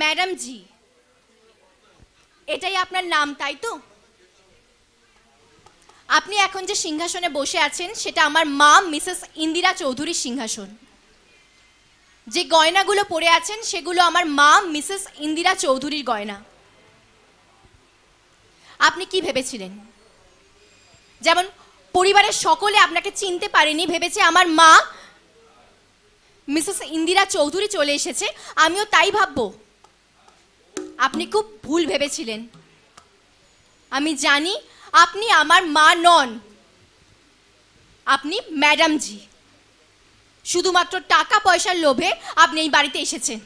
Madam জি এটাই আপনার নাম তাই তো আপনি এখন যে সিংহাসনে বসে আছেন সেটা আমার মা মিসেস ইন্দিরা চৌধুরীর সিংহাসন যে গয়নাগুলো পরে আছেন সেগুলো আমার মা মিসেস ইন্দিরা চৌধুরীর গয়না আপনি কি ভেবেছিলেন যেমন পরিবারের সকলে আপনাকে চিনতে পারেনি ভেবেছে আমার মা মিসেস ইন্দিরা চৌধুরী চলে এসেছে আমিও তাই ভাববো আপনি খুব ভুল ভেবেছিলেন আমি জানি আপনি আমার মা নন আপনি ম্যাডাম জি শুধুমাত্র টাকা পয়সার লোভে আপনি এই বাড়িতে এসেছেন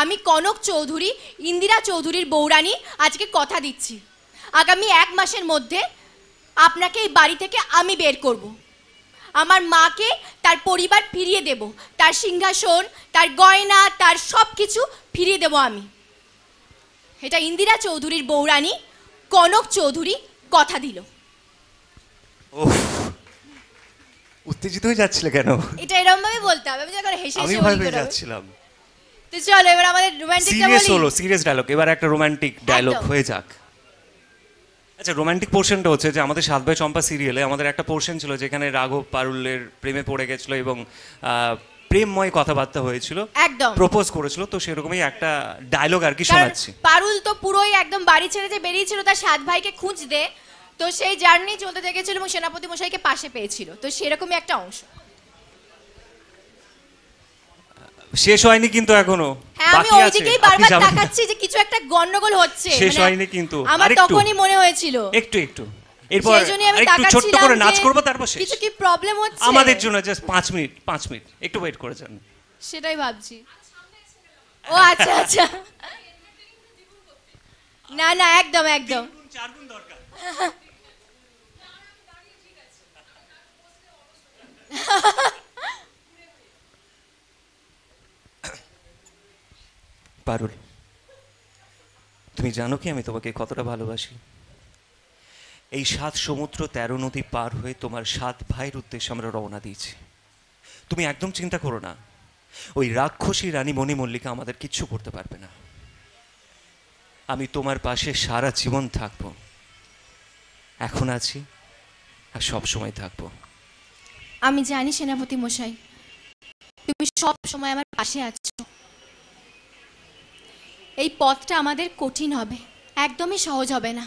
আমি কনক চৌধুরী ইন্দিরা চৌধুরীর বৌরানী আজকে কথা দিচ্ছি আগামী এক মাসের মধ্যে আপনাকে এই বাড়ি থেকে আমি বের করব। আমার মাকে তার পরিবার ফিরিয়ে দেব তার সিংহাসন তার গয়না তার সব কিছু ফিরিয়ে দেব আমি এটা ইন্দিরা চৌধুরীর বৌরানী কনক চৌধুরী কথা দিল ও উত্তেজিত হয়ে যাচ্ছিল কেন এটা এরকম ভাবে বলতে হবে আমি যখন হেসে হেসে বলি যাচ্ছিলাম তো চলো এবার আমাদের রোমান্টিক বলি সিরিয়াস হলো সিরিয়াস ডায়লগ এবার একটা রোমান্টিক ডায়লগ হয়ে যাক আচ্ছা রোমান্টিক পোর্শনটা হচ্ছে যে আমাদের সাত ভাই চম্পা সিরিয়ালে আমাদের একটা পোর্শন ছিল যেখানে রাঘব পারুলের প্রেমে পড়ে গেছিলো এবং প্রেমময় কথাবার্তা হয়েছিল একদম প্রপোজ করেছিল তো সেরকমই একটা ডায়লগ আর কি শোনাচ্ছি পারুল তো পুরোই একদম বাড়ি ছেড়ে যে বেরিয়েছিল তার সাত ভাইকে খুঁজতে তো সেই জার্নি চলতে দেখেছিল এবং সেনাপতি মশাইকে পাশে পেয়েছিল তো সেরকমই একটা অংশ শেষ হয়নি কিন্তু এখনো হ্যাঁ, আমি ওইদিকেই বারবার তাকাচ্ছি যে কিছু একটা গন্ডগোল হচ্ছে শেষ মানে হয়নি কিন্তু আমার তখনই মনে হয়েছিল একটু একটু এরপর একটু ছোট্ট করে নাচ করবো তারপর শেষ কি প্রবলেম হচ্ছে আমাদের জন্য জাস্ট পাঁচ মিনিট পাঁচ মিনিট একটু ওয়েট করে যান সেটাই ভাবছি ও আচ্ছা আচ্ছা না না একদম একদম পারুল তুমি জানো কি আমি তোমাকে কতটা ভালোবাসি এই সাত সমুদ্র তেরো নদী পার হয়ে তোমার সাত ভাইয়ের উদ্দেশ্যে আমরা রওনা দিয়েছি তুমি একদম চিন্তা করো না ওই রাক্ষসী রানী মণিমল্লিকা মল্লিকা আমাদের কিচ্ছু করতে পারবে না আমি তোমার পাশে সারা জীবন থাকব এখন আছি আর সব সময় থাকব আমি জানি সেনাপতি মশাই তুমি সব সময় আমার পাশে আছো এই পথটা আমাদের কঠিন হবে একদমই সহজ হবে না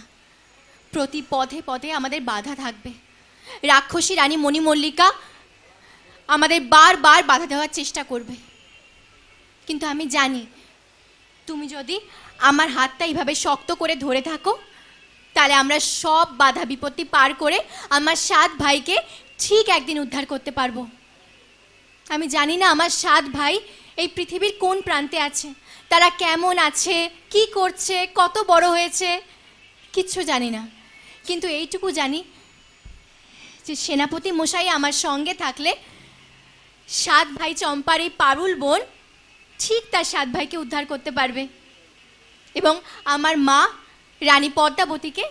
প্রতি পদে পদে আমাদের বাধা থাকবে রাক্ষসী রানী মণি মল্লিকা আমাদের বারবার বাধা দেওয়ার চেষ্টা করবে কিন্তু আমি জানি তুমি যদি আমার হাতটা এইভাবে শক্ত করে ধরে থাকো তাহলে আমরা সব বাধা বিপত্তি পার করে আমার সাত ভাইকে ঠিক একদিন উদ্ধার করতে পারবো আমি জানি না আমার সাত ভাই এই পৃথিবীর কোন প্রান্তে আছে তারা কেমন আছে কি করছে কত বড় হয়েছে কিচ্ছু জানি না কিন্তু এইটুকু জানি যে সেনাপতি মশাই আমার সঙ্গে থাকলে সাত ভাই চম্পার এই পারুল বোন ঠিক তার সাত ভাইকে উদ্ধার করতে পারবে এবং আমার মা রানী পদ্মাবতীকে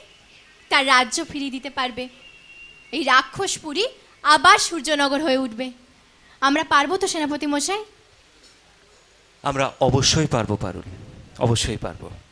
তার রাজ্য ফিরিয়ে দিতে পারবে এই রাক্ষসপুরী আবার সূর্যনগর হয়ে উঠবে আমরা পারবো তো সেনাপতি মশাই আমরা অবশ্যই পারবো পারুল অবশ্যই পারবো